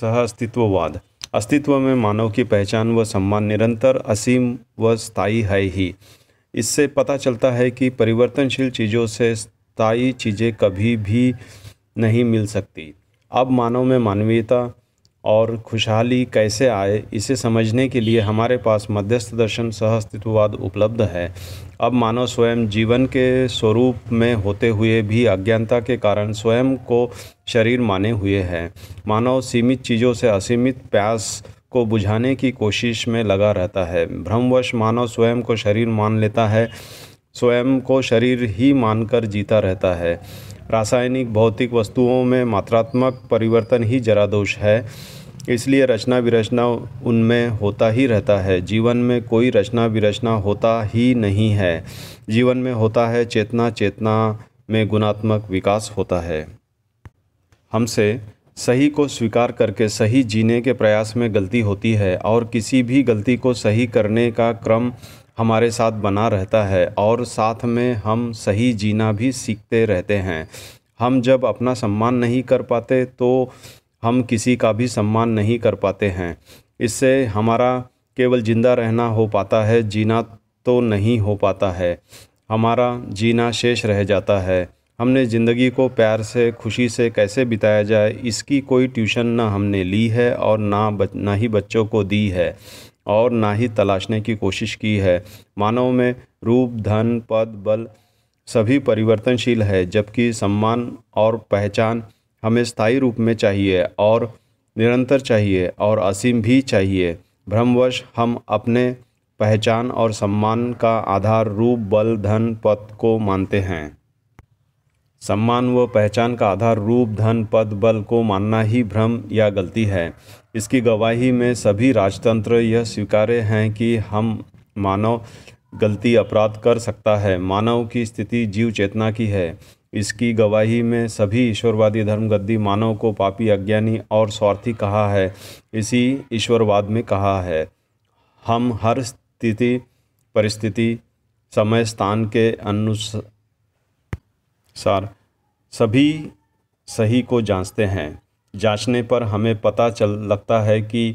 सह अस्तित्ववाद अस्तित्व में मानव की पहचान व सम्मान निरंतर असीम व स्थायी है ही इससे पता चलता है कि परिवर्तनशील चीज़ों से स्थायी चीज़ें कभी भी नहीं मिल सकती अब मानव में मानवीयता और खुशहाली कैसे आए इसे समझने के लिए हमारे पास मध्यस्थ दर्शन सहअस्तित्ववाद उपलब्ध है अब मानव स्वयं जीवन के स्वरूप में होते हुए भी अज्ञानता के कारण स्वयं को शरीर माने हुए हैं मानव सीमित चीज़ों से असीमित प्यास को बुझाने की कोशिश में लगा रहता है भ्रमवश मानव स्वयं को शरीर मान लेता है स्वयं को शरीर ही मानकर जीता रहता है रासायनिक भौतिक वस्तुओं में मात्रात्मक परिवर्तन ही जरा दोष है इसलिए रचना विरचना उनमें होता ही रहता है जीवन में कोई रचना विरचना होता ही नहीं है जीवन में होता है चेतना चेतना में गुणात्मक विकास होता है हमसे सही को स्वीकार करके सही जीने के प्रयास में गलती होती है और किसी भी गलती को सही करने का क्रम हमारे साथ बना रहता है और साथ में हम सही जीना भी सीखते रहते हैं हम जब अपना सम्मान नहीं कर पाते तो हम किसी का भी सम्मान नहीं कर पाते हैं इससे हमारा केवल ज़िंदा रहना हो पाता है जीना तो नहीं हो पाता है हमारा जीना शेष रह जाता है हमने ज़िंदगी को प्यार से खुशी से कैसे बिताया जाए इसकी कोई ट्यूशन ना हमने ली है और ना बच ना ही बच्चों को दी है और ना ही तलाशने की कोशिश की है मानव में रूप धन पद बल सभी परिवर्तनशील है जबकि सम्मान और पहचान हमें स्थायी रूप में चाहिए और निरंतर चाहिए और असीम भी चाहिए भ्रमवश हम अपने पहचान और सम्मान का आधार रूप बल धन पद को मानते हैं सम्मान व पहचान का आधार रूप धन पद बल को मानना ही भ्रम या गलती है इसकी गवाही में सभी राजतंत्र यह स्वीकारे हैं कि हम मानव गलती अपराध कर सकता है मानव की स्थिति जीव चेतना की है इसकी गवाही में सभी ईश्वरवादी धर्मगद्दी मानव को पापी अज्ञानी और स्वार्थी कहा है इसी ईश्वरवाद में कहा है हम हर स्थिति परिस्थिति समय स्थान के अनुसार सभी सही को जांचते हैं जांचने पर हमें पता चल लगता है कि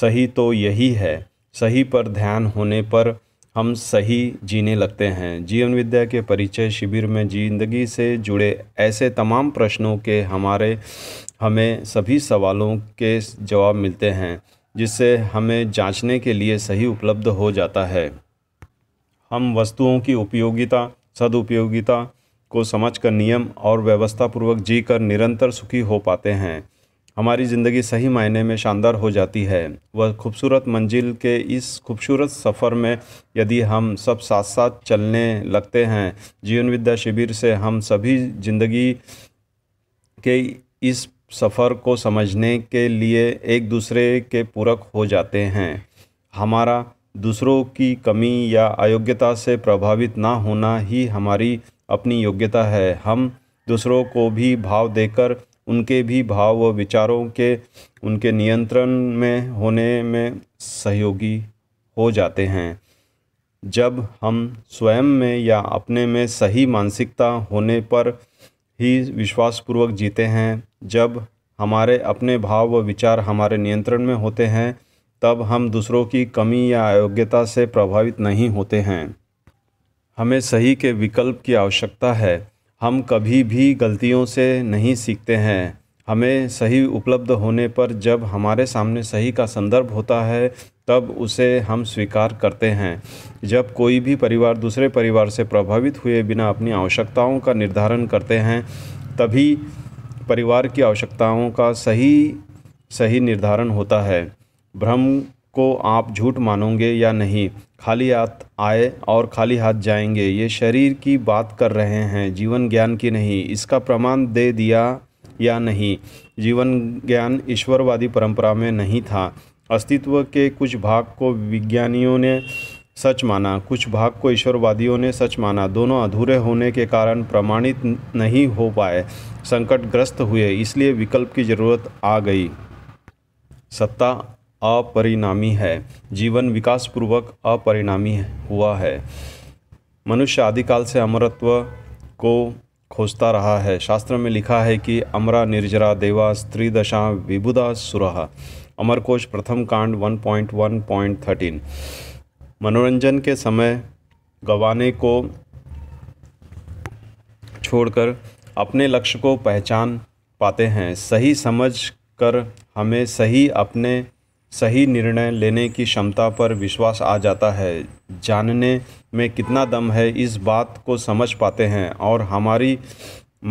सही तो यही है सही पर ध्यान होने पर हम सही जीने लगते हैं जीवन विद्या के परिचय शिविर में जिंदगी से जुड़े ऐसे तमाम प्रश्नों के हमारे हमें सभी सवालों के जवाब मिलते हैं जिससे हमें जांचने के लिए सही उपलब्ध हो जाता है हम वस्तुओं की उपयोगिता सदुपयोगिता को समझकर नियम और व्यवस्थापूर्वक जी कर निरंतर सुखी हो पाते हैं हमारी ज़िंदगी सही मायने में शानदार हो जाती है वह खूबसूरत मंजिल के इस खूबसूरत सफ़र में यदि हम सब साथ साथ चलने लगते हैं जीवन विद्या शिविर से हम सभी ज़िंदगी के इस सफ़र को समझने के लिए एक दूसरे के पूरक हो जाते हैं हमारा दूसरों की कमी या अयोग्यता से प्रभावित ना होना ही हमारी अपनी योग्यता है हम दूसरों को भी भाव देकर उनके भी भाव व विचारों के उनके नियंत्रण में होने में सहयोगी हो जाते हैं जब हम स्वयं में या अपने में सही मानसिकता होने पर ही विश्वासपूर्वक जीते हैं जब हमारे अपने भाव व विचार हमारे नियंत्रण में होते हैं तब हम दूसरों की कमी या अयोग्यता से प्रभावित नहीं होते हैं हमें सही के विकल्प की आवश्यकता है हम कभी भी गलतियों से नहीं सीखते हैं हमें सही उपलब्ध होने पर जब हमारे सामने सही का संदर्भ होता है तब उसे हम स्वीकार करते हैं जब कोई भी परिवार दूसरे परिवार से प्रभावित हुए बिना अपनी आवश्यकताओं का निर्धारण करते हैं तभी परिवार की आवश्यकताओं का सही सही निर्धारण होता है भ्रम को आप झूठ मानोगे या नहीं खाली हाथ आए और खाली हाथ जाएंगे ये शरीर की बात कर रहे हैं जीवन ज्ञान की नहीं इसका प्रमाण दे दिया या नहीं जीवन ज्ञान ईश्वरवादी परंपरा में नहीं था अस्तित्व के कुछ भाग को विज्ञानियों ने सच माना कुछ भाग को ईश्वरवादियों ने सच माना दोनों अधूरे होने के कारण प्रमाणित नहीं हो पाए संकटग्रस्त हुए इसलिए विकल्प की ज़रूरत आ गई सत्ता अपरिणामी है जीवन विकासपूर्वक अपरिणामी हुआ है मनुष्य आदिकाल से अमरत्व को खोजता रहा है शास्त्र में लिखा है कि अमरा निर्जरा देवा स्त्री दशा विबुदा सुरह अमरकोश प्रथम कांड 1.1.13 मनोरंजन के समय गवाने को छोड़कर अपने लक्ष्य को पहचान पाते हैं सही समझ कर हमें सही अपने सही निर्णय लेने की क्षमता पर विश्वास आ जाता है जानने में कितना दम है इस बात को समझ पाते हैं और हमारी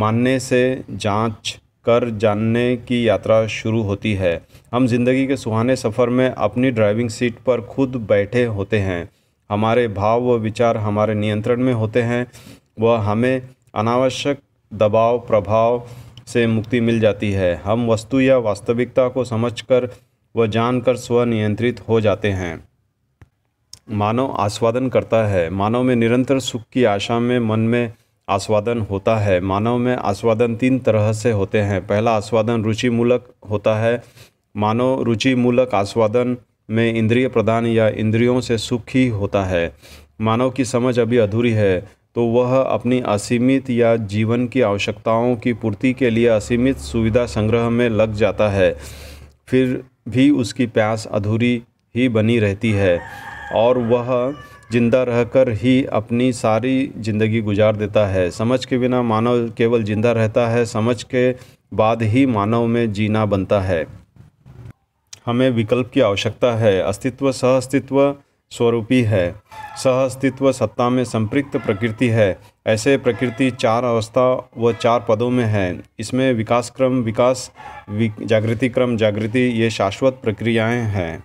मानने से जांच कर जानने की यात्रा शुरू होती है हम जिंदगी के सुहाने सफ़र में अपनी ड्राइविंग सीट पर खुद बैठे होते हैं हमारे भाव व विचार हमारे नियंत्रण में होते हैं व हमें अनावश्यक दबाव प्रभाव से मुक्ति मिल जाती है हम वस्तु या वास्तविकता को समझकर वह जानकर स्वनियंत्रित हो जाते हैं मानव आस्वादन करता है मानव में निरंतर सुख की आशा में मन में आस्वादन होता है मानव में आस्वादन तीन तरह से होते हैं पहला आस्वादन रुचिमूलक होता है मानव रुचिमूलक आस्वादन में इंद्रिय प्रदान या इंद्रियों से सुख ही होता है मानव की समझ अभी अधूरी है तो वह अपनी असीमित या जीवन की आवश्यकताओं की पूर्ति के लिए असीमित सुविधा संग्रह में लग जाता है फिर भी उसकी प्यास अधूरी ही बनी रहती है और वह जिंदा रहकर ही अपनी सारी जिंदगी गुजार देता है समझ के बिना मानव केवल जिंदा रहता है समझ के बाद ही मानव में जीना बनता है हमें विकल्प की आवश्यकता है अस्तित्व सह अस्तित्व स्वरूपी है सह अस्तित्व सत्ता में संपृक्त प्रकृति है ऐसे प्रकृति चार अवस्था व चार पदों में है इसमें विकास क्रम विकास जागृति क्रम जागृति ये शाश्वत प्रक्रियाएं हैं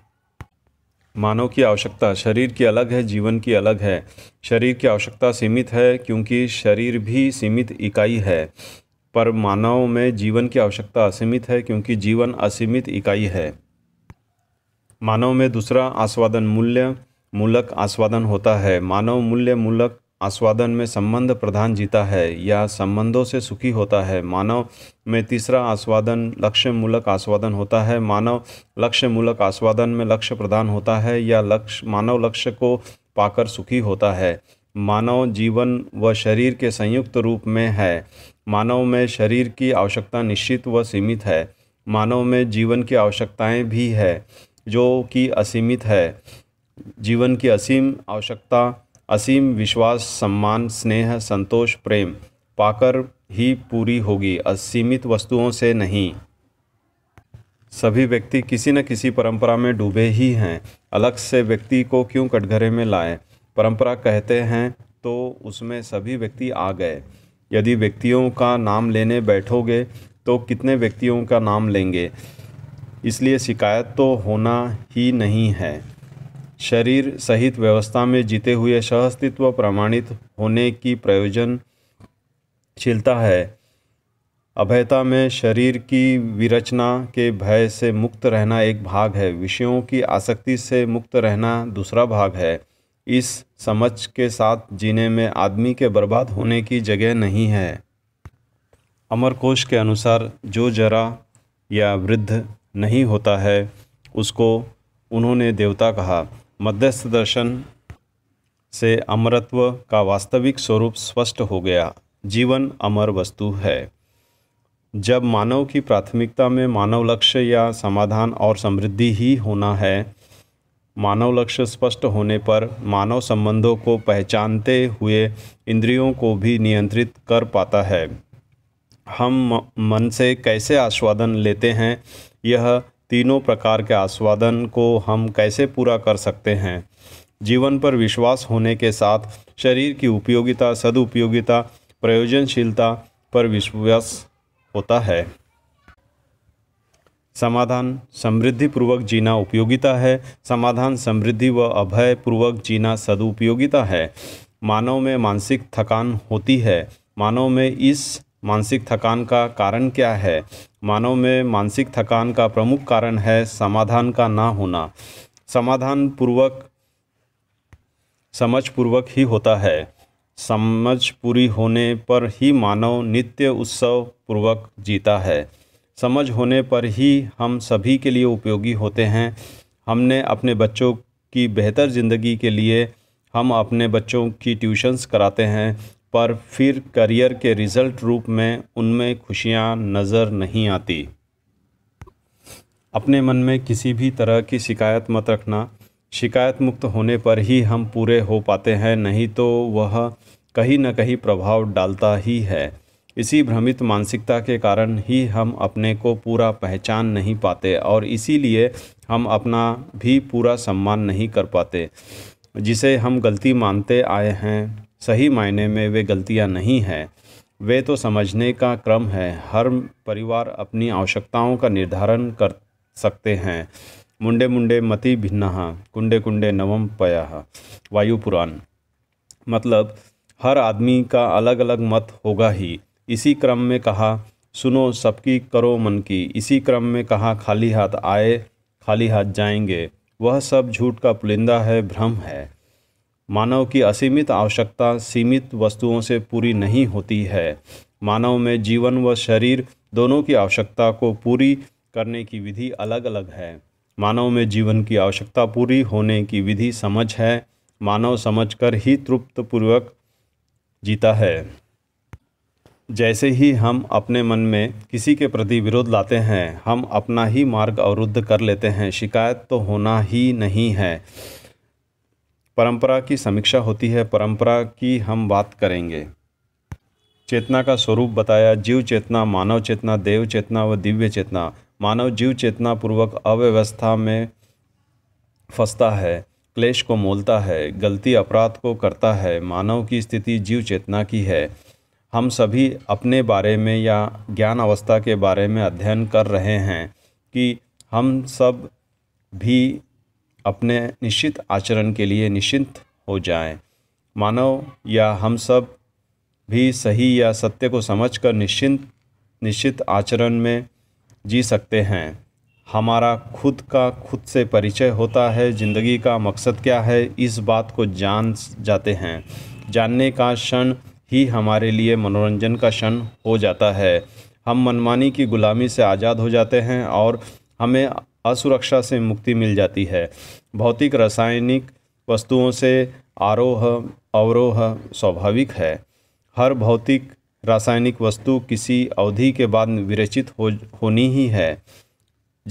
मानव की आवश्यकता शरीर की अलग है जीवन की अलग है शरीर की आवश्यकता सीमित है क्योंकि शरीर भी सीमित इकाई है पर मानव में जीवन की आवश्यकता असीमित है क्योंकि जीवन असीमित इकाई है मानव में दूसरा आस्वादन मूल्य मूलक आस्वादन होता है मानव मूल्य मूलक आस्वादन में संबंध प्रधान जीता है या संबंधों से सुखी होता है मानव में तीसरा आस्वादन लक्ष्य मूलक आस्वादन होता है मानव लक्ष्य मूलक आस्वादन में लक्ष्य प्रधान होता है या लक्ष्य मानव लक्ष्य को पाकर सुखी होता है मानव जीवन व शरीर के संयुक्त रूप में है मानव में शरीर की आवश्यकता निश्चित व सीमित है मानव में जीवन की आवश्यकताएं भी है जो कि असीमित है जीवन की असीम आवश्यकता असीम विश्वास सम्मान स्नेह संतोष प्रेम पाकर ही पूरी होगी असीमित वस्तुओं से नहीं सभी व्यक्ति किसी न किसी परंपरा में डूबे ही हैं अलग से व्यक्ति को क्यों कटघरे में लाए परंपरा कहते हैं तो उसमें सभी व्यक्ति आ गए यदि व्यक्तियों का नाम लेने बैठोगे तो कितने व्यक्तियों का नाम लेंगे इसलिए शिकायत तो होना ही नहीं है शरीर सहित व्यवस्था में जीते हुए सहअस्तित्व प्रमाणित होने की प्रयोजनशीलता है अभयता में शरीर की विरचना के भय से मुक्त रहना एक भाग है विषयों की आसक्ति से मुक्त रहना दूसरा भाग है इस समझ के साथ जीने में आदमी के बर्बाद होने की जगह नहीं है अमरकोश के अनुसार जो जरा या वृद्ध नहीं होता है उसको उन्होंने देवता कहा मध्यस्थ दर्शन से अमरत्व का वास्तविक स्वरूप स्पष्ट हो गया जीवन अमर वस्तु है जब मानव की प्राथमिकता में मानव लक्ष्य या समाधान और समृद्धि ही होना है मानव लक्ष्य स्पष्ट होने पर मानव संबंधों को पहचानते हुए इंद्रियों को भी नियंत्रित कर पाता है हम मन से कैसे आस्वादन लेते हैं यह तीनों प्रकार के आस्वादन को हम कैसे पूरा कर सकते हैं जीवन पर विश्वास होने के साथ शरीर की उपयोगिता सदुपयोगिता प्रयोजनशीलता पर विश्वास होता है समाधान समृद्धिपूर्वक जीना उपयोगिता है समाधान समृद्धि व अभय पूर्वक जीना सदुपयोगिता है मानव में मानसिक थकान होती है मानव में इस मानसिक थकान का कारण क्या है मानव में मानसिक थकान का प्रमुख कारण है समाधान का ना होना समाधान पूर्वक समझ पूर्वक ही होता है समझ पूरी होने पर ही मानव नित्य उत्सव पूर्वक जीता है समझ होने पर ही हम सभी के लिए उपयोगी होते हैं हमने अपने बच्चों की बेहतर ज़िंदगी के लिए हम अपने बच्चों की ट्यूशन्स कराते हैं पर फिर करियर के रिज़ल्ट रूप में उनमें खुशियाँ नज़र नहीं आती अपने मन में किसी भी तरह की शिकायत मत रखना शिकायत मुक्त होने पर ही हम पूरे हो पाते हैं नहीं तो वह कहीं ना कहीं प्रभाव डालता ही है इसी भ्रमित मानसिकता के कारण ही हम अपने को पूरा पहचान नहीं पाते और इसीलिए हम अपना भी पूरा सम्मान नहीं कर पाते जिसे हम गलती मानते आए हैं सही मायने में वे गलतियां नहीं हैं वे तो समझने का क्रम है हर परिवार अपनी आवश्यकताओं का निर्धारण कर सकते हैं मुंडे मुंडे मति भिन्न कुंडे कुंडे नवम पया वायु पुराण मतलब हर आदमी का अलग अलग मत होगा ही इसी क्रम में कहा सुनो सबकी करो मन की इसी क्रम में कहा खाली हाथ आए खाली हाथ जाएंगे वह सब झूठ का पुलिंदा है भ्रम है मानव की असीमित आवश्यकता सीमित वस्तुओं से पूरी नहीं होती है मानव में जीवन व शरीर दोनों की आवश्यकता को पूरी करने की विधि अलग अलग है मानव में जीवन की आवश्यकता पूरी होने की विधि समझ है मानव समझकर ही तृप्तपूर्वक जीता है जैसे ही हम अपने मन में किसी के प्रति विरोध लाते हैं हम अपना ही मार्ग अवरुद्ध कर लेते हैं शिकायत तो होना ही नहीं है परंपरा की समीक्षा होती है परंपरा की हम बात करेंगे चेतना का स्वरूप बताया जीव चेतना मानव चेतना देव चेतना व दिव्य चेतना मानव जीव चेतना पूर्वक अव्यवस्था में फंसता है क्लेश को मोलता है गलती अपराध को करता है मानव की स्थिति जीव चेतना की है हम सभी अपने बारे में या ज्ञान अवस्था के बारे में अध्ययन कर रहे हैं कि हम सब भी अपने निश्चित आचरण के लिए निश्चिंत हो जाएं। मानव या हम सब भी सही या सत्य को समझकर निश्चिंत निश्चित आचरण में जी सकते हैं हमारा खुद का खुद से परिचय होता है ज़िंदगी का मकसद क्या है इस बात को जान जाते हैं जानने का क्षण ही हमारे लिए मनोरंजन का क्षण हो जाता है हम मनमानी की गुलामी से आज़ाद हो जाते हैं और हमें असुरक्षा से मुक्ति मिल जाती है भौतिक रासायनिक वस्तुओं से आरोह अवरोह स्वाभाविक है हर भौतिक रासायनिक वस्तु किसी अवधि के बाद विरचित हो होनी ही है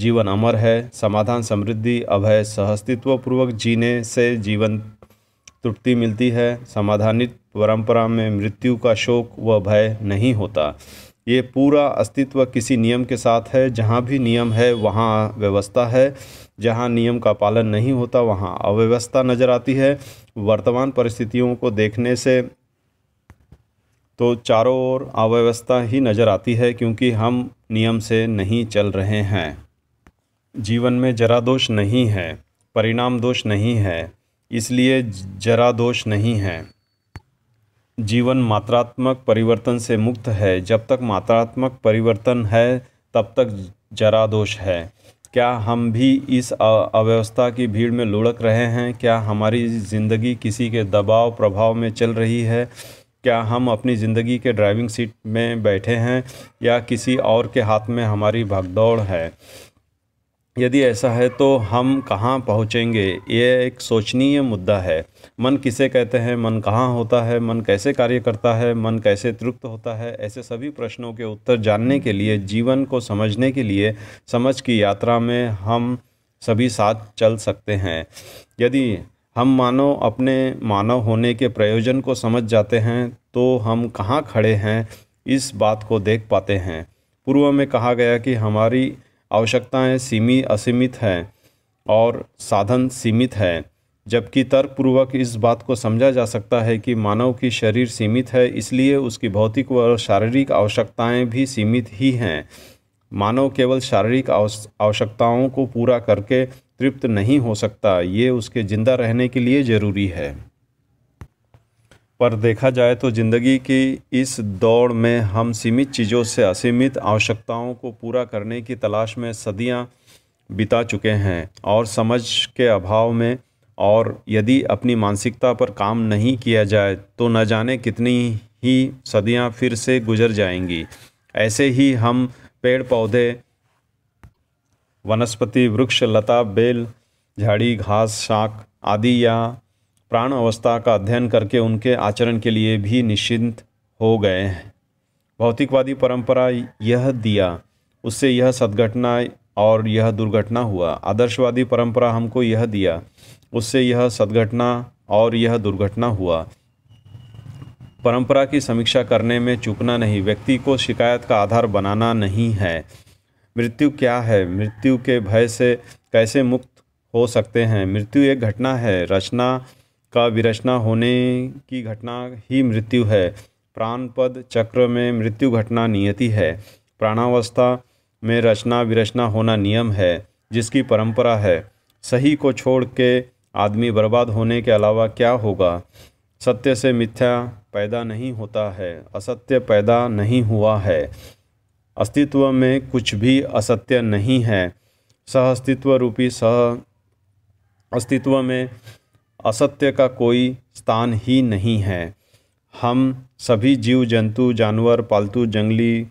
जीवन अमर है समाधान समृद्धि अभय पूर्वक जीने से जीवन तृप्ति मिलती है समाधानित परंपरा में मृत्यु का शोक व भय नहीं होता ये पूरा अस्तित्व किसी नियम के साथ है जहाँ भी नियम है वहाँ व्यवस्था है जहाँ नियम का पालन नहीं होता वहाँ अव्यवस्था नज़र आती है वर्तमान परिस्थितियों को देखने से तो चारों ओर अव्यवस्था ही नज़र आती है क्योंकि हम नियम से नहीं चल रहे हैं जीवन में जरा दोष नहीं है परिणाम दोष नहीं है इसलिए जरा दोष नहीं है जीवन मात्रात्मक परिवर्तन से मुक्त है जब तक मात्रात्मक परिवर्तन है तब तक जरा दोष है क्या हम भी इस अव्यवस्था की भीड़ में लुढ़क रहे हैं क्या हमारी ज़िंदगी किसी के दबाव प्रभाव में चल रही है क्या हम अपनी ज़िंदगी के ड्राइविंग सीट में बैठे हैं या किसी और के हाथ में हमारी भागदौड़ है यदि ऐसा है तो हम कहाँ पहुँचेंगे ये एक सोचनीय मुद्दा है मन किसे कहते हैं मन कहाँ होता है मन कैसे कार्य करता है मन कैसे तृप्त होता है ऐसे सभी प्रश्नों के उत्तर जानने के लिए जीवन को समझने के लिए समझ की यात्रा में हम सभी साथ चल सकते हैं यदि हम मानव अपने मानव होने के प्रयोजन को समझ जाते हैं तो हम कहाँ खड़े हैं इस बात को देख पाते हैं पूर्व में कहा गया कि हमारी आवश्यकताएं सीमित असीमित हैं और साधन सीमित है जबकि तर्कपूर्वक इस बात को समझा जा सकता है कि मानव की शरीर सीमित है इसलिए उसकी भौतिक व शारीरिक आवश्यकताएं भी सीमित ही हैं मानव केवल शारीरिक आवश्यकताओं को पूरा करके तृप्त नहीं हो सकता ये उसके ज़िंदा रहने के लिए ज़रूरी है पर देखा जाए तो ज़िंदगी की इस दौड़ में हम सीमित चीज़ों से असीमित आवश्यकताओं को पूरा करने की तलाश में सदियाँ बिता चुके हैं और समझ के अभाव में और यदि अपनी मानसिकता पर काम नहीं किया जाए तो न जाने कितनी ही सदियाँ फिर से गुजर जाएंगी ऐसे ही हम पेड़ पौधे वनस्पति वृक्ष लता बेल झाड़ी घास शाक आदि या प्राण अवस्था का अध्ययन करके उनके आचरण के लिए भी निश्चिंत हो गए हैं भौतिकवादी परंपरा यह दिया उससे यह सद्घटना और यह दुर्घटना हुआ आदर्शवादी परंपरा हमको यह दिया उससे यह सद्घटना और यह दुर्घटना हुआ परंपरा की समीक्षा करने में चुकना नहीं व्यक्ति को शिकायत का आधार बनाना नहीं है मृत्यु क्या है मृत्यु के भय से कैसे मुक्त हो सकते हैं मृत्यु एक घटना है रचना का विरचना होने की घटना ही मृत्यु है प्राणपद चक्र में मृत्यु घटना नियति है प्राणावस्था में रचना विरचना होना नियम है जिसकी परंपरा है सही को छोड़ के आदमी बर्बाद होने के अलावा क्या होगा सत्य से मिथ्या पैदा नहीं होता है असत्य पैदा नहीं हुआ है अस्तित्व में कुछ भी असत्य नहीं है सह अस्तित्व रूपी सह अस्तित्व में असत्य का कोई स्थान ही नहीं है हम सभी जीव जंतु जानवर पालतू जंगली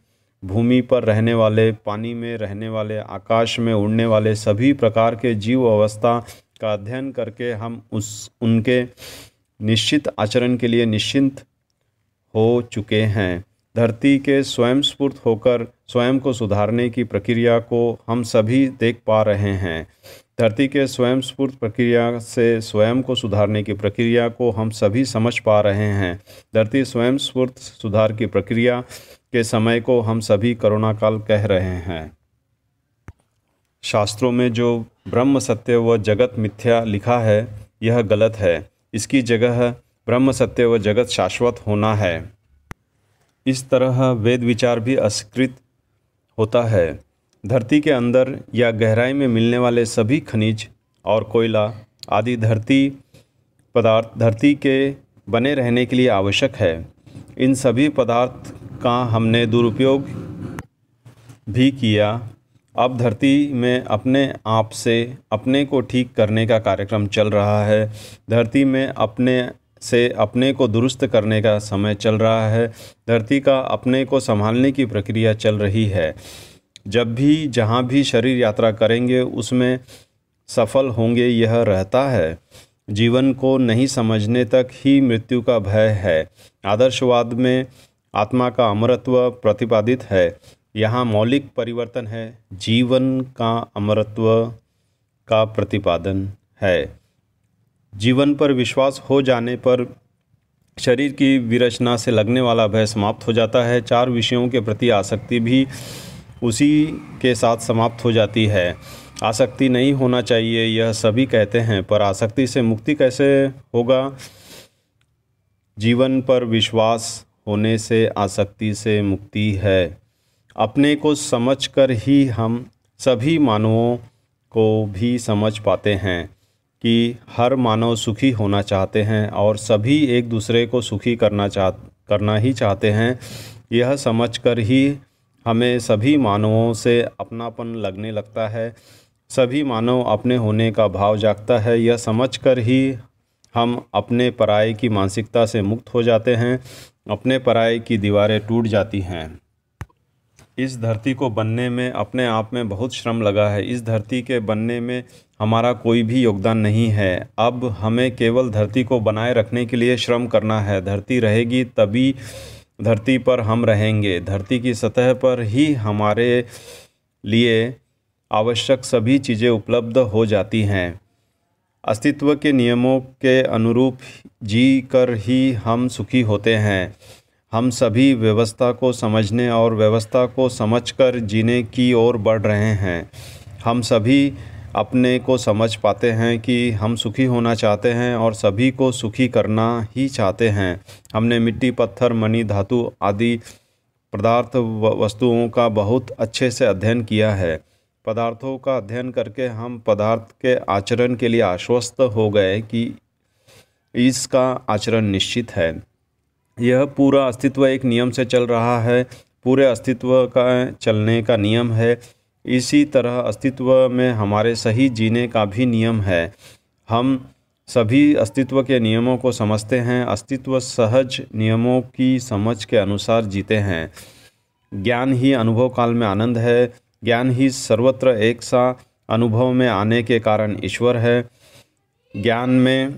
भूमि पर रहने वाले पानी में रहने वाले आकाश में उड़ने वाले सभी प्रकार के जीव अवस्था का अध्ययन करके हम उस उनके निश्चित आचरण के लिए निश्चिंत हो चुके हैं धरती के स्वयं स्फूर्त होकर स्वयं को सुधारने की प्रक्रिया को हम सभी देख पा रहे हैं धरती के स्वयं स्फूर्त प्रक्रिया से स्वयं को सुधारने की प्रक्रिया को हम सभी समझ पा रहे हैं धरती स्वयं स्फूर्त सुधार की प्रक्रिया के समय को हम सभी करोना काल कह रहे हैं शास्त्रों में जो ब्रह्म सत्य व जगत मिथ्या लिखा है यह गलत है इसकी जगह ब्रह्म सत्य व जगत शाश्वत होना है इस तरह वेद विचार भी अस्कृत होता है धरती के अंदर या गहराई में मिलने वाले सभी खनिज और कोयला आदि धरती पदार्थ धरती के बने रहने के लिए आवश्यक है इन सभी पदार्थ का हमने दुरुपयोग भी किया अब धरती में अपने आप से अपने को ठीक करने का कार्यक्रम चल रहा है धरती में अपने से अपने को दुरुस्त करने का समय चल रहा है धरती का अपने को संभालने की प्रक्रिया चल रही है जब भी जहाँ भी शरीर यात्रा करेंगे उसमें सफल होंगे यह रहता है जीवन को नहीं समझने तक ही मृत्यु का भय है आदर्शवाद में आत्मा का अमरत्व प्रतिपादित है यहाँ मौलिक परिवर्तन है जीवन का अमरत्व का प्रतिपादन है जीवन पर विश्वास हो जाने पर शरीर की विरचना से लगने वाला भय समाप्त हो जाता है चार विषयों के प्रति आसक्ति भी उसी के साथ समाप्त हो जाती है आसक्ति नहीं होना चाहिए यह सभी कहते हैं पर आसक्ति से मुक्ति कैसे होगा जीवन पर विश्वास होने से आसक्ति से मुक्ति है अपने को समझकर ही हम सभी मानवों को भी समझ पाते हैं कि हर मानव सुखी होना चाहते हैं और सभी एक दूसरे को सुखी करना चाह करना ही चाहते हैं यह समझकर ही हमें सभी मानवों से अपनापन लगने लगता है सभी मानव अपने होने का भाव जागता है यह समझकर ही हम अपने पराये की मानसिकता से मुक्त हो जाते हैं अपने पराये की दीवारें टूट जाती हैं इस धरती को बनने में अपने आप में बहुत श्रम लगा है इस धरती के बनने में हमारा कोई भी योगदान नहीं है अब हमें केवल धरती को बनाए रखने के लिए श्रम करना है धरती रहेगी तभी धरती पर हम रहेंगे धरती की सतह पर ही हमारे लिए आवश्यक सभी चीज़ें उपलब्ध हो जाती हैं अस्तित्व के नियमों के अनुरूप जी कर ही हम सुखी होते हैं हम सभी व्यवस्था को समझने और व्यवस्था को समझकर जीने की ओर बढ़ रहे हैं हम सभी अपने को समझ पाते हैं कि हम सुखी होना चाहते हैं और सभी को सुखी करना ही चाहते हैं हमने मिट्टी पत्थर मणि धातु आदि पदार्थ वस्तुओं का बहुत अच्छे से अध्ययन किया है पदार्थों का अध्ययन करके हम पदार्थ के आचरण के लिए आश्वस्त हो गए कि इसका आचरण निश्चित है यह पूरा अस्तित्व एक नियम से चल रहा है पूरे अस्तित्व का चलने का नियम है इसी तरह अस्तित्व में हमारे सही जीने का भी नियम है हम सभी अस्तित्व के नियमों को समझते हैं अस्तित्व सहज नियमों की समझ के अनुसार जीते हैं ज्ञान ही अनुभव काल में आनंद है ज्ञान ही सर्वत्र एक सा अनुभव में आने के कारण ईश्वर है ज्ञान में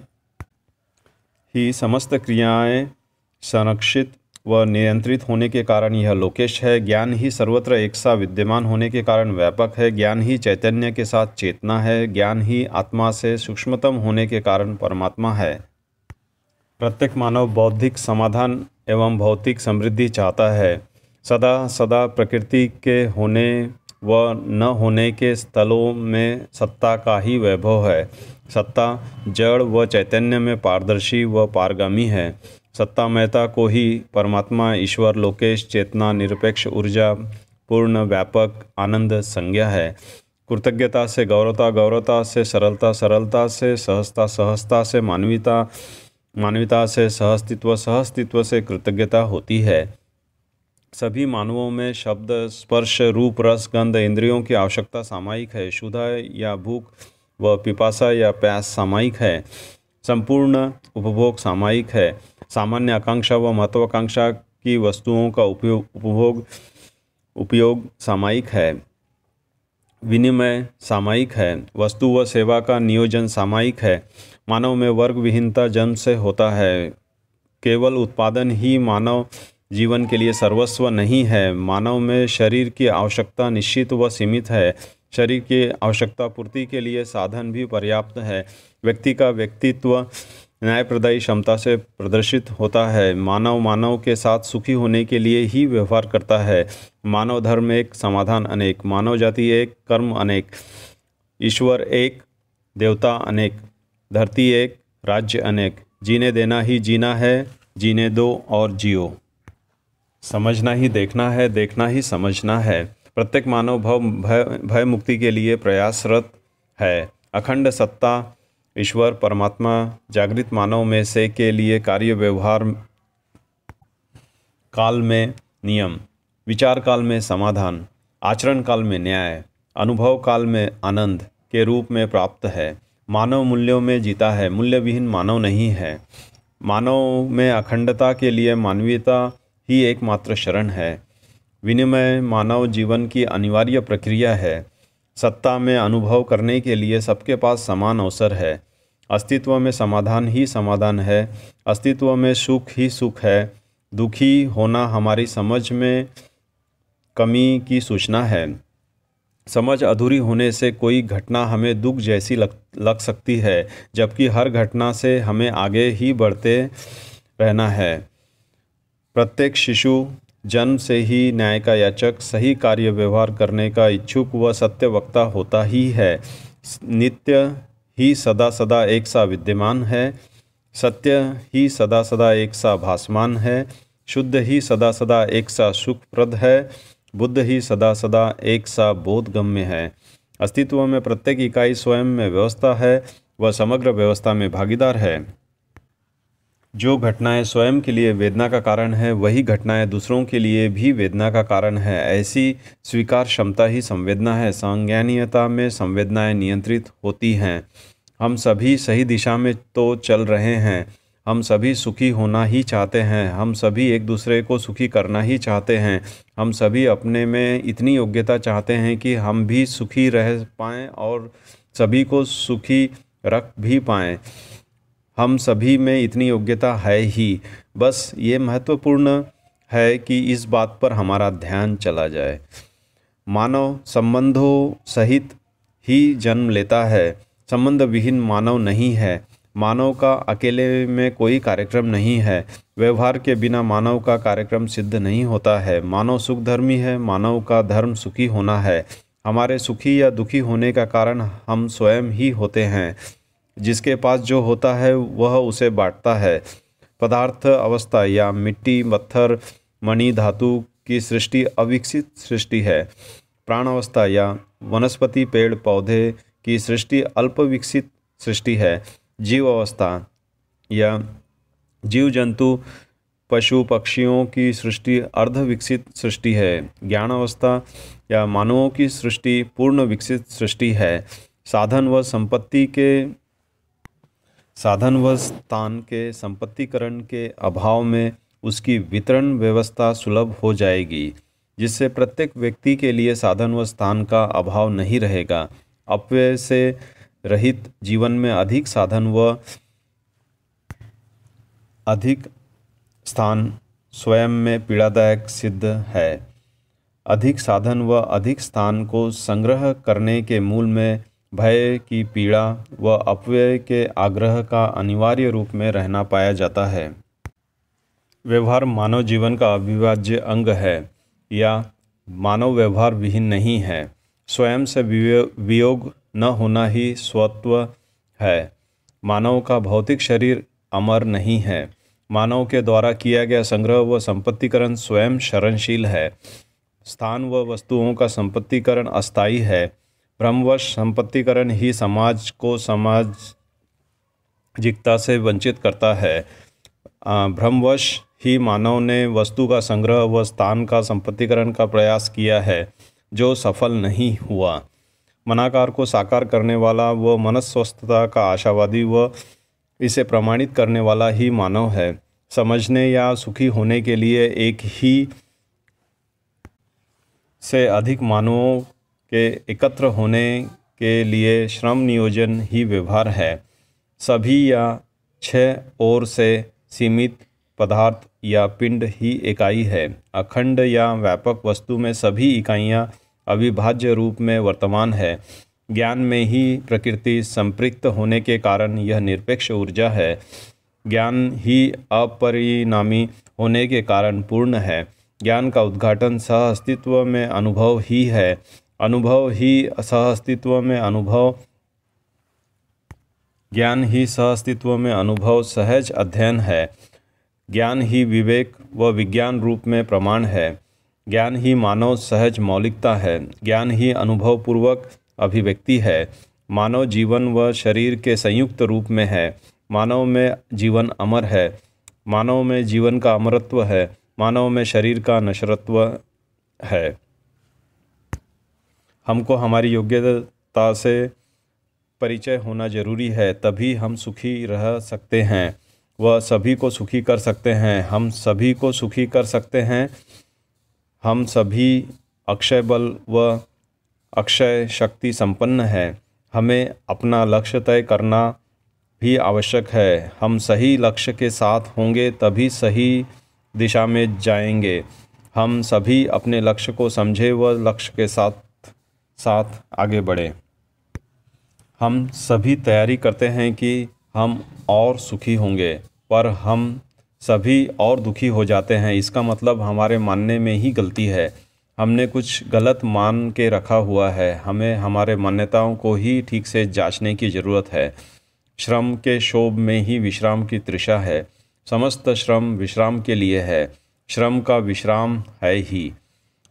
ही समस्त क्रियाएं संरक्षित व नियंत्रित होने के कारण यह लोकेश है ज्ञान ही सर्वत्र एक सा विद्यमान होने के कारण व्यापक है ज्ञान ही चैतन्य के साथ चेतना है ज्ञान ही आत्मा से सूक्ष्मतम होने के कारण परमात्मा है प्रत्येक मानव बौद्धिक समाधान एवं भौतिक समृद्धि चाहता है सदा सदा प्रकृति के होने व न होने के स्थलों में सत्ता का ही वैभव है सत्ता जड़ व चैतन्य में पारदर्शी व पारगामी है सत्ता महता को ही परमात्मा ईश्वर लोकेश चेतना निरपेक्ष ऊर्जा पूर्ण व्यापक आनंद संज्ञा है कृतज्ञता से गौरवता गौरवता से सरलता सरलता से सहजता सहजता से मानवीता मानवीता से सहस्तित्व सहस्तित्व से कृतज्ञता होती है सभी मानवों में शब्द स्पर्श रूप रस गंध इंद्रियों की आवश्यकता सामायिक है शुदा या भूख व पिपासा या प्यास सामायिक है संपूर्ण उपभोग सामायिक है सामान्य आकांक्षा व महत्वाकांक्षा की वस्तुओं का उपयोग उपभोग उपयोग सामायिक है विनिमय सामायिक है वस्तु व सेवा का नियोजन सामायिक है मानव में वर्ग विहीनता जन्म से होता है केवल उत्पादन ही मानव जीवन के लिए सर्वस्व नहीं है मानव में शरीर की आवश्यकता निश्चित व सीमित है शरीर की आवश्यकता पूर्ति के लिए साधन भी पर्याप्त है व्यक्ति का व्यक्तित्व न्यायप्रदायी क्षमता से प्रदर्शित होता है मानव मानव के साथ सुखी होने के लिए ही व्यवहार करता है मानव धर्म एक समाधान अनेक मानव जाति एक कर्म अनेक ईश्वर एक देवता अनेक धरती एक राज्य अनेक जीने देना ही जीना है जीने दो और जियो समझना ही देखना है देखना ही समझना है प्रत्येक मानव भव भय भय मुक्ति के लिए प्रयासरत है अखंड सत्ता ईश्वर परमात्मा जागृत मानव में से के लिए कार्य व्यवहार काल में नियम विचार काल में समाधान आचरण काल में न्याय अनुभव काल में आनंद के रूप में प्राप्त है मानव मूल्यों में जीता है मूल्यविहीन मानव नहीं है मानव में अखंडता के लिए मानवीयता ही एकमात्र शरण है विनिमय मानव जीवन की अनिवार्य प्रक्रिया है सत्ता में अनुभव करने के लिए सबके पास समान अवसर है अस्तित्व में समाधान ही समाधान है अस्तित्व में सुख ही सुख है दुखी होना हमारी समझ में कमी की सूचना है समझ अधूरी होने से कोई घटना हमें दुख जैसी लग लग सकती है जबकि हर घटना से हमें आगे ही बढ़ते रहना है प्रत्येक शिशु जन्म से ही न्याय का याचक सही कार्य व्यवहार करने का इच्छुक व सत्य वक्ता होता ही है नित्य ही सदा सदा एक सा विद्यमान है सत्य ही सदा सदा एक सा भासमान है शुद्ध ही सदा सदा एक सा सुखप्रद है बुद्ध ही सदा सदा एक सा बोधगम्य है अस्तित्व में प्रत्येक इकाई स्वयं में व्यवस्था है वह समग्र व्यवस्था में भागीदार है जो घटनाएं स्वयं के लिए वेदना का कारण है वही घटनाएं दूसरों के लिए भी वेदना का कारण है ऐसी स्वीकार क्षमता ही संवेदना है संज्ञानीयता में संवेदनाएं नियंत्रित होती हैं हम सभी सही दिशा में तो चल रहे हैं हम सभी सुखी होना ही चाहते हैं हम सभी एक दूसरे को सुखी करना ही चाहते हैं हम सभी अपने में इतनी योग्यता चाहते हैं कि हम भी सुखी रह पाएँ और सभी को सुखी रख भी पाएँ हम सभी में इतनी योग्यता है ही बस ये महत्वपूर्ण है कि इस बात पर हमारा ध्यान चला जाए मानव संबंधों सहित ही जन्म लेता है संबंध विहीन मानव नहीं है मानव का अकेले में कोई कार्यक्रम नहीं है व्यवहार के बिना मानव का कार्यक्रम सिद्ध नहीं होता है मानव सुखधर्मी है मानव का धर्म सुखी होना है हमारे सुखी या दुखी होने का कारण हम स्वयं ही होते हैं जिसके पास जो होता है वह उसे बांटता है पदार्थ अवस्था या मिट्टी पत्थर मणि धातु की सृष्टि अविकसित सृष्टि है प्राण अवस्था या वनस्पति पेड़ पौधे की सृष्टि अल्पविकसित सृष्टि है जीव अवस्था या जीव जंतु पशु पक्षियों की सृष्टि अर्ध विकसित सृष्टि है ज्ञान अवस्था या मानवों की सृष्टि पूर्ण विकसित सृष्टि है साधन व संपत्ति के साधन व स्थान के संपत्तिकरण के अभाव में उसकी वितरण व्यवस्था सुलभ हो जाएगी जिससे प्रत्येक व्यक्ति के लिए साधन व स्थान का अभाव नहीं रहेगा अपव्यय से रहित जीवन में अधिक साधन व अधिक स्थान स्वयं में पीड़ादायक सिद्ध है अधिक साधन व अधिक स्थान को संग्रह करने के मूल में भय की पीड़ा व अपव्यय के आग्रह का अनिवार्य रूप में रहना पाया जाता है व्यवहार मानव जीवन का अविभाज्य अंग है या मानव व्यवहार विहीन नहीं है स्वयं से वियोग न होना ही स्वत्व है मानव का भौतिक शरीर अमर नहीं है मानव के द्वारा किया गया संग्रह व संपत्तिकरण स्वयं शरणशील है स्थान व वस्तुओं का संपत्तिकरण अस्थायी है ब्रह्मवश संपत्तिकरण ही समाज को जिकता से वंचित करता है भ्रमवश ही मानव ने वस्तु का संग्रह व स्थान का संपत्तिकरण का प्रयास किया है जो सफल नहीं हुआ मनाकार को साकार करने वाला व मनस्वस्थता का आशावादी व इसे प्रमाणित करने वाला ही मानव है समझने या सुखी होने के लिए एक ही से अधिक मानवों के एकत्र होने के लिए श्रम नियोजन ही व्यवहार है सभी या छः ओर से सीमित पदार्थ या पिंड ही इकाई है अखंड या व्यापक वस्तु में सभी इकाइयाँ अविभाज्य रूप में वर्तमान है ज्ञान में ही प्रकृति संपृक्त होने के कारण यह निरपेक्ष ऊर्जा है ज्ञान ही अपरिणामी होने के कारण पूर्ण है ज्ञान का उद्घाटन सह अस्तित्व में अनुभव ही है अनुभव ही अस्तित्व में अनुभव ज्ञान ही सहअस्तित्व में अनुभव सहज अध्ययन है ज्ञान ही विवेक व विज्ञान रूप में प्रमाण है ज्ञान ही मानव सहज मौलिकता है ज्ञान ही अनुभवपूर्वक अभिव्यक्ति है मानव जीवन व शरीर के संयुक्त रूप में है मानव में जीवन अमर है मानव में जीवन का अमरत्व है मानव में शरीर का नशरत्व है हमको हमारी योग्यता से परिचय होना जरूरी है तभी हम सुखी रह सकते हैं वह सभी को सुखी कर सकते हैं हम सभी को सुखी कर सकते हैं हम सभी अक्षय बल व अक्षय शक्ति संपन्न है हमें अपना लक्ष्य तय करना भी आवश्यक है हम सही लक्ष्य के साथ होंगे तभी सही दिशा में जाएंगे हम सभी अपने लक्ष्य को समझे व लक्ष्य के साथ साथ आगे बढ़े हम सभी तैयारी करते हैं कि हम और सुखी होंगे पर हम सभी और दुखी हो जाते हैं इसका मतलब हमारे मानने में ही गलती है हमने कुछ गलत मान के रखा हुआ है हमें हमारे मान्यताओं को ही ठीक से जांचने की ज़रूरत है श्रम के शोभ में ही विश्राम की तृषा है समस्त श्रम विश्राम के लिए है श्रम का विश्राम है ही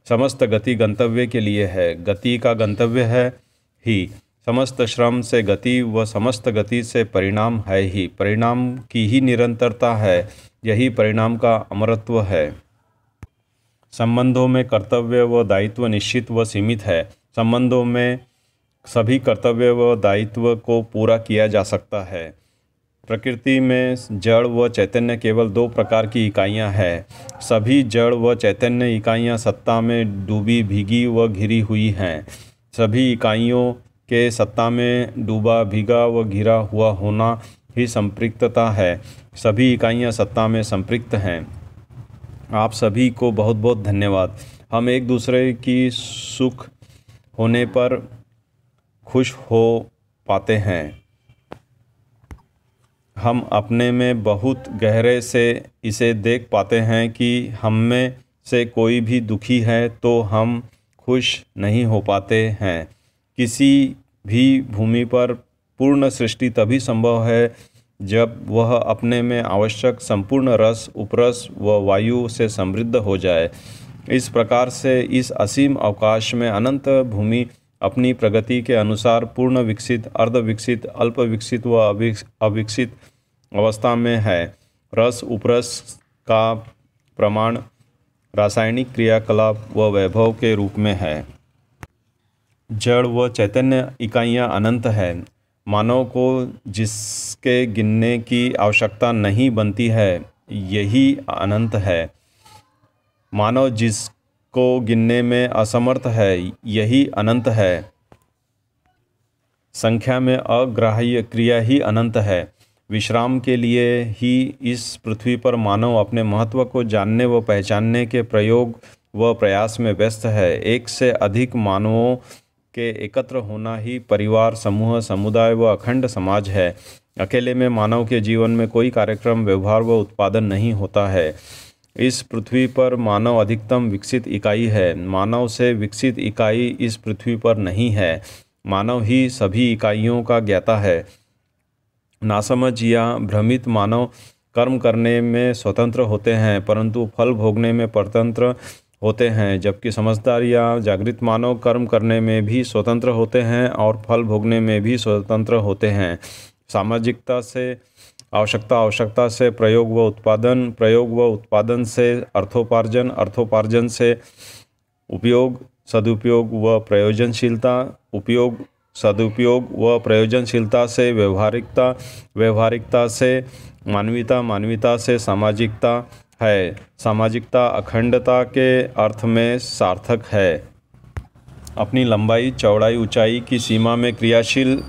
समस्त गति गंतव्य के लिए है गति का गंतव्य है ही समस्त श्रम से गति व समस्त गति से परिणाम है ही परिणाम की ही निरंतरता है यही परिणाम का अमरत्व है संबंधों में कर्तव्य व दायित्व निश्चित व सीमित है संबंधों में सभी कर्तव्य व दायित्व को पूरा किया जा सकता है प्रकृति में जड़ व चैतन्य केवल दो प्रकार की इकाइयां हैं सभी जड़ व चैतन्य इकाइयां सत्ता में डूबी भीगी व घिरी हुई हैं सभी इकाइयों के सत्ता में डूबा भीगा व घिरा हुआ होना ही संपृक्तता है सभी इकाइयां सत्ता में संपृक्त हैं आप सभी को बहुत बहुत धन्यवाद हम एक दूसरे की सुख होने पर खुश हो पाते हैं हम अपने में बहुत गहरे से इसे देख पाते हैं कि हम में से कोई भी दुखी है तो हम खुश नहीं हो पाते हैं किसी भी भूमि पर पूर्ण सृष्टि तभी संभव है जब वह अपने में आवश्यक संपूर्ण रस उपरस व वायु से समृद्ध हो जाए इस प्रकार से इस असीम अवकाश में अनंत भूमि अपनी प्रगति के अनुसार पूर्ण विकसित अर्ध विकसित अल्प विकसित व अविकसित अवस्था में है रस उपरस का प्रमाण रासायनिक क्रियाकलाप व वैभव के रूप में है जड़ व चैतन्य इकाइयाँ अनंत है मानव को जिसके गिनने की आवश्यकता नहीं बनती है यही अनंत है मानव जिस को गिनने में असमर्थ है यही अनंत है संख्या में अग्राह्य क्रिया ही अनंत है विश्राम के लिए ही इस पृथ्वी पर मानव अपने महत्व को जानने व पहचानने के प्रयोग व प्रयास में व्यस्त है एक से अधिक मानवों के एकत्र होना ही परिवार समूह समुदाय व अखंड समाज है अकेले में मानव के जीवन में कोई कार्यक्रम व्यवहार व उत्पादन नहीं होता है इस पृथ्वी पर मानव अधिकतम विकसित इकाई है मानव से विकसित इकाई इस पृथ्वी पर नहीं है मानव ही सभी इकाइयों का ज्ञाता है नासमझ या भ्रमित मानव कर्म करने में स्वतंत्र होते हैं परंतु फल भोगने में परतंत्र होते हैं जबकि समझदार या जागृत मानव कर्म करने में भी स्वतंत्र होते हैं और फल भोगने में भी स्वतंत्र होते हैं सामाजिकता से आवश्यकता आवश्यकता से प्रयोग व उत्पादन प्रयोग व उत्पादन से अर्थोपार्जन अर्थोपार्जन से उपयोग सदुपयोग व प्रयोजनशीलता उपयोग सदुपयोग व प्रयोजनशीलता से व्यवहारिकता व्यवहारिकता से मानवीयता मानवीयता से सामाजिकता है सामाजिकता अखंडता के अर्थ में सार्थक है अपनी लंबाई चौड़ाई ऊंचाई की सीमा में क्रियाशील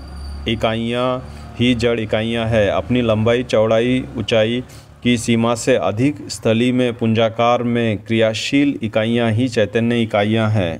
इकाइयाँ ही जड़ इकाइयाँ हैं अपनी लंबाई चौड़ाई ऊंचाई की सीमा से अधिक स्थली में पुंजाकार में क्रियाशील इकाइयाँ ही चैतन्य इकाइयाँ हैं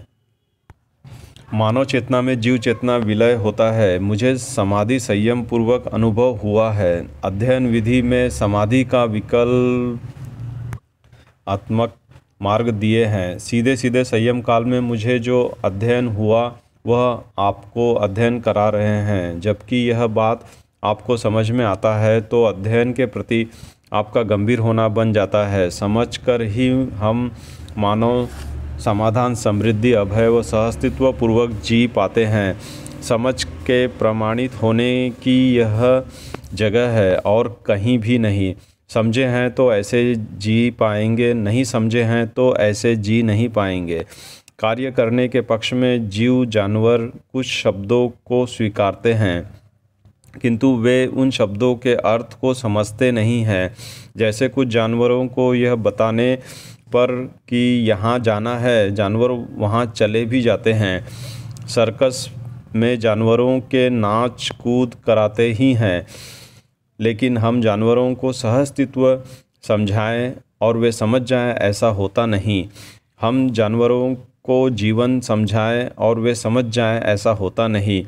मानव चेतना में जीव चेतना विलय होता है मुझे समाधि संयम पूर्वक अनुभव हुआ है अध्ययन विधि में समाधि का विकल्पात्मक मार्ग दिए हैं सीधे सीधे संयम काल में मुझे जो अध्ययन हुआ वह आपको अध्ययन करा रहे हैं जबकि यह बात आपको समझ में आता है तो अध्ययन के प्रति आपका गंभीर होना बन जाता है समझ कर ही हम मानव समाधान समृद्धि अभय व सहअस्तित्व पूर्वक जी पाते हैं समझ के प्रमाणित होने की यह जगह है और कहीं भी नहीं समझे हैं तो ऐसे जी पाएंगे नहीं समझे हैं तो ऐसे जी नहीं पाएंगे कार्य करने के पक्ष में जीव जानवर कुछ शब्दों को स्वीकारते हैं किंतु वे उन शब्दों के अर्थ को समझते नहीं हैं जैसे कुछ जानवरों को यह बताने पर कि यहाँ जाना है जानवर वहाँ चले भी जाते हैं सर्कस में जानवरों के नाच कूद कराते ही हैं लेकिन हम जानवरों को सहस्तित्व समझाएं और वे समझ जाएं ऐसा होता नहीं हम जानवरों को जीवन समझाएं और वे समझ जाएं ऐसा होता नहीं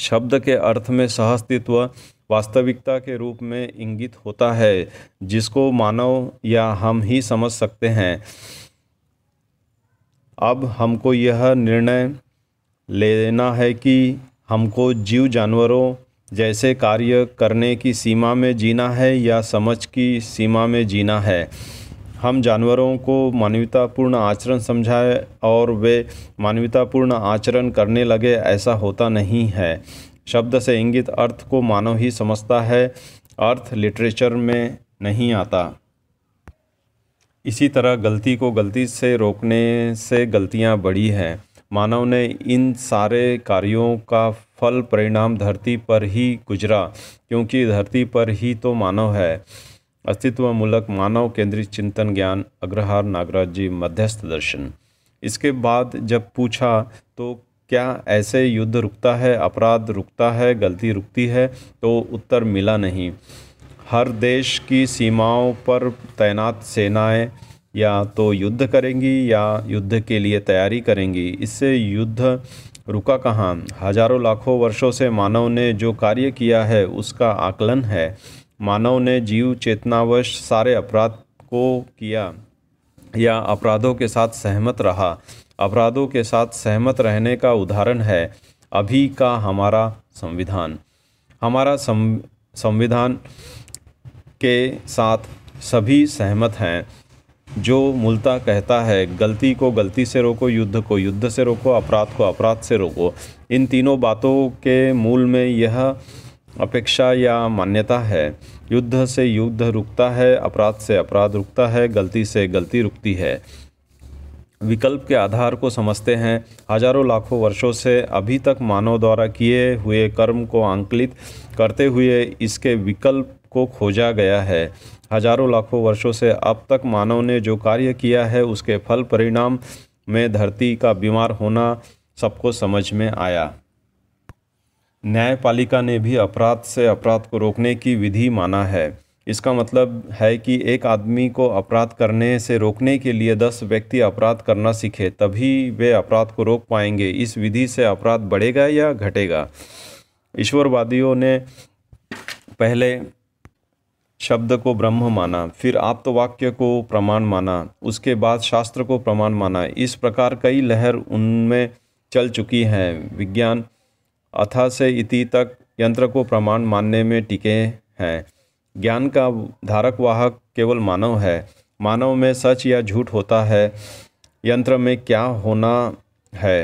शब्द के अर्थ में सहअस्तित्व वास्तविकता के रूप में इंगित होता है जिसको मानव या हम ही समझ सकते हैं अब हमको यह निर्णय लेना है कि हमको जीव जानवरों जैसे कार्य करने की सीमा में जीना है या समझ की सीमा में जीना है हम जानवरों को मानवतापूर्ण आचरण समझाए और वे मानवतापूर्ण आचरण करने लगे ऐसा होता नहीं है शब्द से इंगित अर्थ को मानव ही समझता है अर्थ लिटरेचर में नहीं आता इसी तरह गलती को गलती से रोकने से गलतियां बढ़ी हैं मानव ने इन सारे कार्यों का फल परिणाम धरती पर ही गुजरा क्योंकि धरती पर ही तो मानव है अस्तित्व मूलक मानव केंद्रित चिंतन ज्ञान अग्रहार नागराज जी मध्यस्थ दर्शन इसके बाद जब पूछा तो क्या ऐसे युद्ध रुकता है अपराध रुकता है गलती रुकती है तो उत्तर मिला नहीं हर देश की सीमाओं पर तैनात सेनाएं या तो युद्ध करेंगी या युद्ध के लिए तैयारी करेंगी इससे युद्ध रुका कहाँ हजारों लाखों वर्षों से मानव ने जो कार्य किया है उसका आकलन है मानव ने जीव चेतनावश सारे अपराध को किया या अपराधों के साथ सहमत रहा अपराधों के साथ सहमत रहने का उदाहरण है अभी का हमारा संविधान हमारा सं, संविधान के साथ सभी सहमत हैं जो मूलता कहता है गलती को गलती से रोको युद्ध को युद्ध से रोको अपराध को अपराध से रोको इन तीनों बातों के मूल में यह अपेक्षा या मान्यता है युद्ध से युद्ध रुकता है अपराध से अपराध रुकता है गलती से गलती रुकती है विकल्प के आधार को समझते हैं हजारों लाखों वर्षों से अभी तक मानव द्वारा किए हुए कर्म को आंकलित करते हुए इसके विकल्प को खोजा गया है हजारों लाखों वर्षों से अब तक मानव ने जो कार्य किया है उसके फल परिणाम में धरती का बीमार होना सबको समझ में आया न्यायपालिका ने भी अपराध से अपराध को रोकने की विधि माना है इसका मतलब है कि एक आदमी को अपराध करने से रोकने के लिए दस व्यक्ति अपराध करना सीखे तभी वे अपराध को रोक पाएंगे इस विधि से अपराध बढ़ेगा या घटेगा ईश्वरवादियों ने पहले शब्द को ब्रह्म माना फिर वाक्य को प्रमाण माना उसके बाद शास्त्र को प्रमाण माना इस प्रकार कई लहर उनमें चल चुकी हैं विज्ञान अथा से इति तक यंत्र को प्रमाण मानने में टिके हैं ज्ञान का धारक वाहक केवल मानव है मानव में सच या झूठ होता है यंत्र में क्या होना है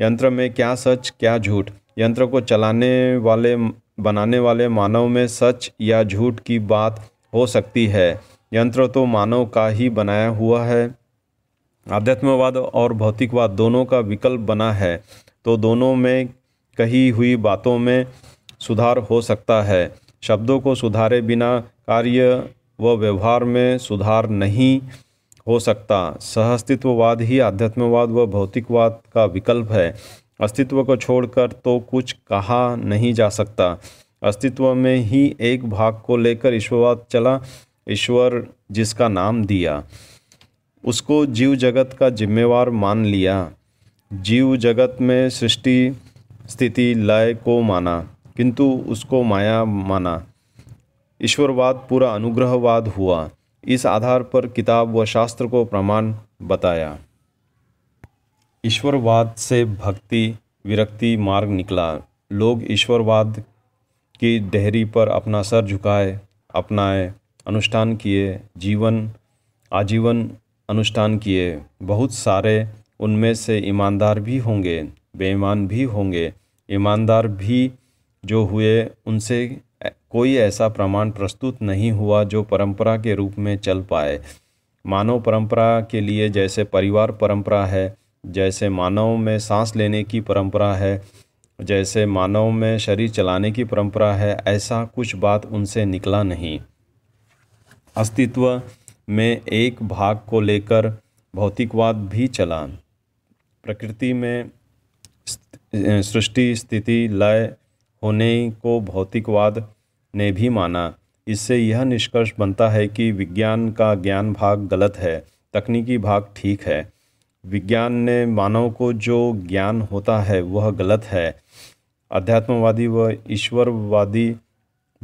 यंत्र में क्या सच क्या झूठ यंत्र को चलाने वाले बनाने वाले मानव में सच या झूठ की बात हो सकती है यंत्र तो मानव का ही बनाया हुआ है आध्यात्मवाद और भौतिकवाद दोनों का विकल्प बना है तो दोनों में कही हुई बातों में सुधार हो सकता है शब्दों को सुधारे बिना कार्य व व्यवहार में सुधार नहीं हो सकता सहअस्तित्ववाद ही आध्यात्मवाद व भौतिकवाद का विकल्प है अस्तित्व को छोड़कर तो कुछ कहा नहीं जा सकता अस्तित्व में ही एक भाग को लेकर ईश्वरवाद चला ईश्वर जिसका नाम दिया उसको जीव जगत का जिम्मेवार मान लिया जीव जगत में सृष्टि स्थिति लय को माना किंतु उसको माया माना ईश्वरवाद पूरा अनुग्रहवाद हुआ इस आधार पर किताब व शास्त्र को प्रमाण बताया ईश्वरवाद से भक्ति विरक्ति मार्ग निकला लोग ईश्वरवाद की डहरी पर अपना सर झुकाए अपनाए अनुष्ठान किए जीवन आजीवन अनुष्ठान किए बहुत सारे उनमें से ईमानदार भी होंगे बेईमान भी होंगे ईमानदार भी जो हुए उनसे कोई ऐसा प्रमाण प्रस्तुत नहीं हुआ जो परंपरा के रूप में चल पाए मानव परंपरा के लिए जैसे परिवार परंपरा है जैसे मानव में सांस लेने की परंपरा है जैसे मानव में शरीर चलाने की परंपरा है ऐसा कुछ बात उनसे निकला नहीं अस्तित्व में एक भाग को लेकर भौतिकवाद भी चला प्रकृति में सृष्टि स्थिति लय होने को भौतिकवाद ने भी माना इससे यह निष्कर्ष बनता है कि विज्ञान का ज्ञान भाग गलत है तकनीकी भाग ठीक है विज्ञान ने मानव को जो ज्ञान होता है वह गलत है अध्यात्मवादी व ईश्वरवादी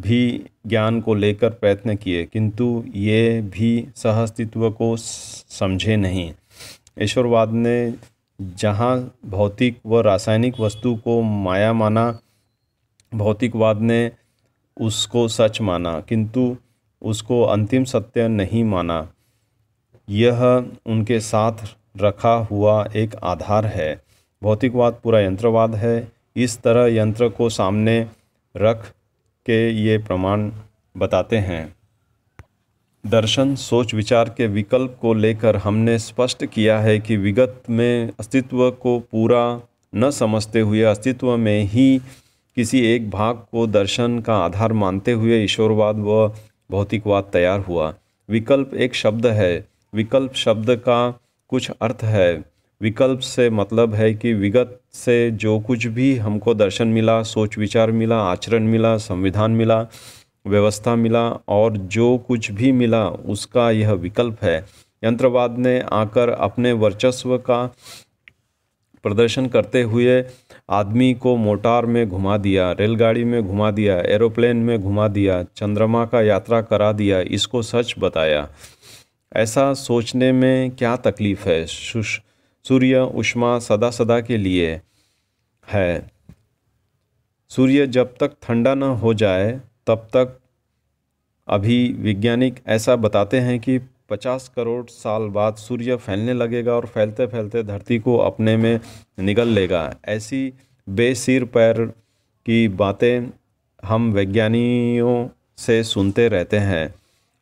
भी ज्ञान को लेकर प्रयत्न किए किंतु ये भी अस्तित्व को समझे नहीं ईश्वरवाद ने जहाँ भौतिक व रासायनिक वस्तु को माया माना भौतिकवाद ने उसको सच माना किंतु उसको अंतिम सत्य नहीं माना यह उनके साथ रखा हुआ एक आधार है भौतिकवाद पूरा यंत्रवाद है इस तरह यंत्र को सामने रख के ये प्रमाण बताते हैं दर्शन सोच विचार के विकल्प को लेकर हमने स्पष्ट किया है कि विगत में अस्तित्व को पूरा न समझते हुए अस्तित्व में ही किसी एक भाग को दर्शन का आधार मानते हुए ईश्वरवाद व भौतिकवाद तैयार हुआ विकल्प एक शब्द है विकल्प शब्द का कुछ अर्थ है विकल्प से मतलब है कि विगत से जो कुछ भी हमको दर्शन मिला सोच विचार मिला आचरण मिला संविधान मिला व्यवस्था मिला और जो कुछ भी मिला उसका यह विकल्प है यंत्रवाद ने आकर अपने वर्चस्व का प्रदर्शन करते हुए आदमी को मोटार में घुमा दिया रेलगाड़ी में घुमा दिया एरोप्लेन में घुमा दिया चंद्रमा का यात्रा करा दिया इसको सच बताया ऐसा सोचने में क्या तकलीफ़ है सूर्य उष्मा सदा सदा के लिए है सूर्य जब तक ठंडा न हो जाए तब तक अभी वैज्ञानिक ऐसा बताते हैं कि 50 करोड़ साल बाद सूर्य फैलने लगेगा और फैलते फैलते धरती को अपने में निगल लेगा ऐसी बेसिर पैर की बातें हम वैज्ञानियों से सुनते रहते हैं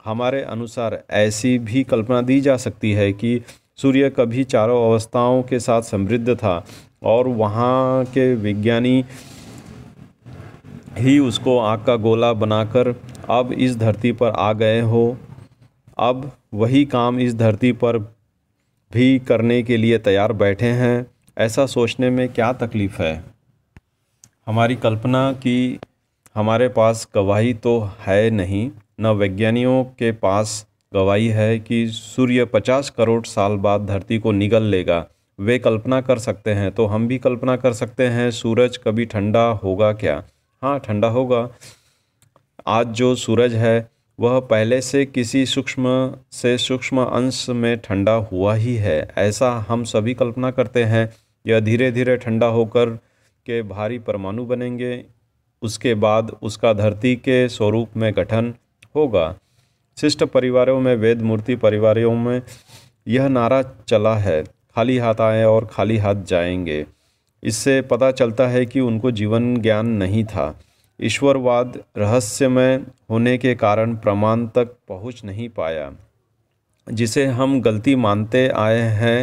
हमारे अनुसार ऐसी भी कल्पना दी जा सकती है कि सूर्य कभी चारों अवस्थाओं के साथ समृद्ध था और वहाँ के विज्ञानी ही उसको आँख का गोला बनाकर अब इस धरती पर आ गए हो अब वही काम इस धरती पर भी करने के लिए तैयार बैठे हैं ऐसा सोचने में क्या तकलीफ़ है हमारी कल्पना की हमारे पास गवाही तो है नहीं न वैज्ञानिकों के पास गवाही है कि सूर्य पचास करोड़ साल बाद धरती को निगल लेगा वे कल्पना कर सकते हैं तो हम भी कल्पना कर सकते हैं सूरज कभी ठंडा होगा क्या हाँ ठंडा होगा आज जो सूरज है वह पहले से किसी सूक्ष्म से सूक्ष्म अंश में ठंडा हुआ ही है ऐसा हम सभी कल्पना करते हैं यह धीरे धीरे ठंडा होकर के भारी परमाणु बनेंगे उसके बाद उसका धरती के स्वरूप में गठन होगा शिष्ट परिवारों में वेद मूर्ति परिवारों में यह नारा चला है खाली हाथ आए और खाली हाथ जाएंगे इससे पता चलता है कि उनको जीवन ज्ञान नहीं था ईश्वरवाद रहस्यमय होने के कारण प्रमाण तक पहुंच नहीं पाया जिसे हम गलती मानते आए हैं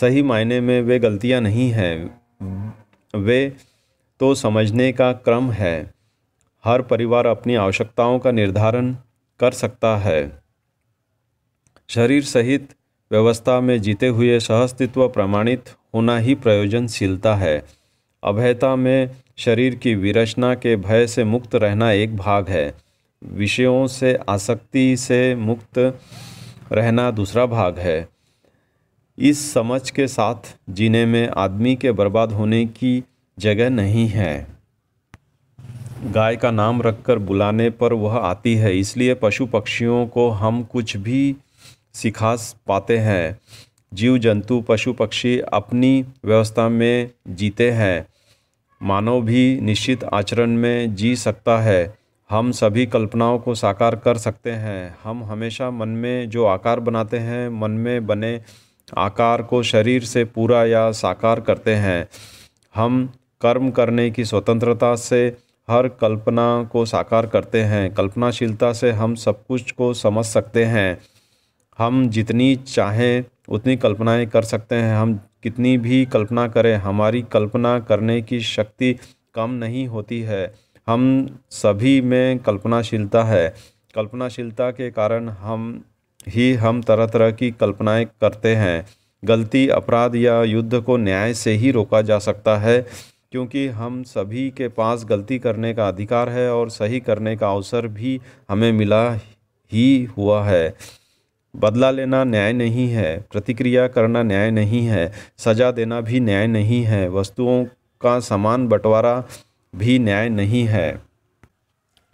सही मायने में वे गलतियां नहीं हैं वे तो समझने का क्रम है हर परिवार अपनी आवश्यकताओं का निर्धारण कर सकता है शरीर सहित व्यवस्था में जीते हुए सहस्तित्व प्रमाणित होना ही प्रयोजनशीलता है अभयता में शरीर की विरचना के भय से मुक्त रहना एक भाग है विषयों से आसक्ति से मुक्त रहना दूसरा भाग है इस समझ के साथ जीने में आदमी के बर्बाद होने की जगह नहीं है गाय का नाम रखकर बुलाने पर वह आती है इसलिए पशु पक्षियों को हम कुछ भी सिखा पाते हैं जीव जंतु पशु पक्षी अपनी व्यवस्था में जीते हैं मानव भी निश्चित आचरण में जी सकता है हम सभी कल्पनाओं को साकार कर सकते हैं हम हमेशा मन में जो आकार बनाते हैं मन में बने आकार को शरीर से पूरा या साकार करते हैं हम कर्म करने की स्वतंत्रता से हर कल्पना को साकार करते हैं कल्पनाशीलता से हम सब कुछ को समझ सकते हैं हम जितनी चाहें उतनी कल्पनाएं कर सकते हैं हम कितनी भी कल्पना करें हमारी कल्पना करने की शक्ति कम नहीं होती है हम सभी में कल्पनाशीलता है कल्पनाशीलता के कारण हम ही हम तरह तरह की कल्पनाएं करते हैं गलती अपराध या युद्ध को न्याय से ही रोका जा सकता है क्योंकि हम सभी के पास गलती करने का अधिकार है और सही करने का अवसर भी हमें मिला ही हुआ है बदला लेना न्याय नहीं है प्रतिक्रिया करना न्याय नहीं है सजा देना भी न्याय नहीं है वस्तुओं का समान बंटवारा भी न्याय नहीं है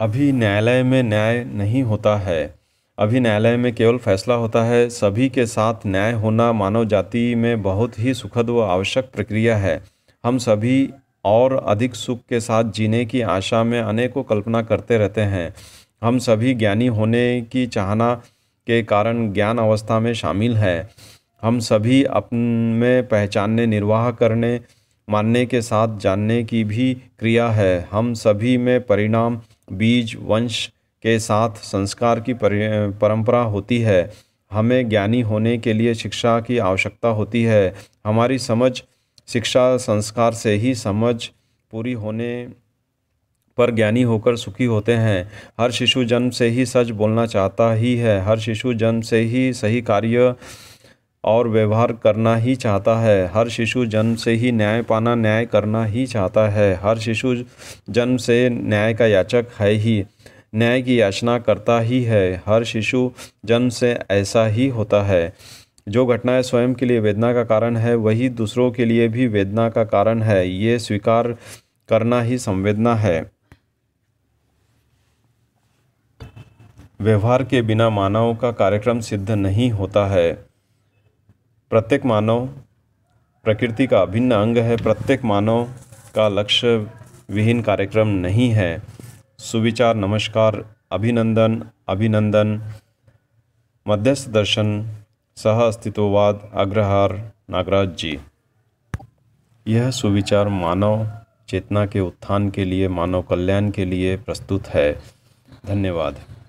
अभी न्यायालय में न्याय नहीं होता है अभी न्यायालय में केवल फैसला होता है सभी के साथ न्याय होना मानव जाति में बहुत ही सुखद व आवश्यक प्रक्रिया है हम सभी और अधिक सुख के साथ जीने की आशा में अनेकों कल्पना करते रहते हैं हम सभी ज्ञानी होने की चाहना के कारण ज्ञान अवस्था में शामिल है हम सभी अपन में पहचानने निर्वाह करने मानने के साथ जानने की भी क्रिया है हम सभी में परिणाम बीज वंश के साथ संस्कार की परंपरा होती है हमें ज्ञानी होने के लिए शिक्षा की आवश्यकता होती है हमारी समझ शिक्षा संस्कार से ही समझ पूरी होने पर ज्ञानी होकर सुखी होते हैं हर शिशु जन्म से ही सच बोलना चाहता ही है हर शिशु जन्म से ही सही कार्य और व्यवहार करना ही चाहता है हर शिशु जन्म से ही न्याय पाना न्याय करना ही चाहता है हर शिशु जन्म से न्याय का याचक है ही न्याय की याचना करता ही है हर शिशु जन्म से ऐसा ही होता है जो घटनाएं स्वयं के लिए वेदना का कारण है वही दूसरों के लिए भी वेदना का कारण है ये स्वीकार करना ही संवेदना है व्यवहार के बिना मानव का कार्यक्रम सिद्ध नहीं होता है प्रत्येक मानव प्रकृति का अभिन्न अंग है प्रत्येक मानव का लक्ष्य विहीन कार्यक्रम नहीं है सुविचार नमस्कार अभिनंदन अभिनंदन मध्यस्थ दर्शन सह अस्तित्ववाद अग्रहार नागराज जी यह सुविचार मानव चेतना के उत्थान के लिए मानव कल्याण के लिए प्रस्तुत है धन्यवाद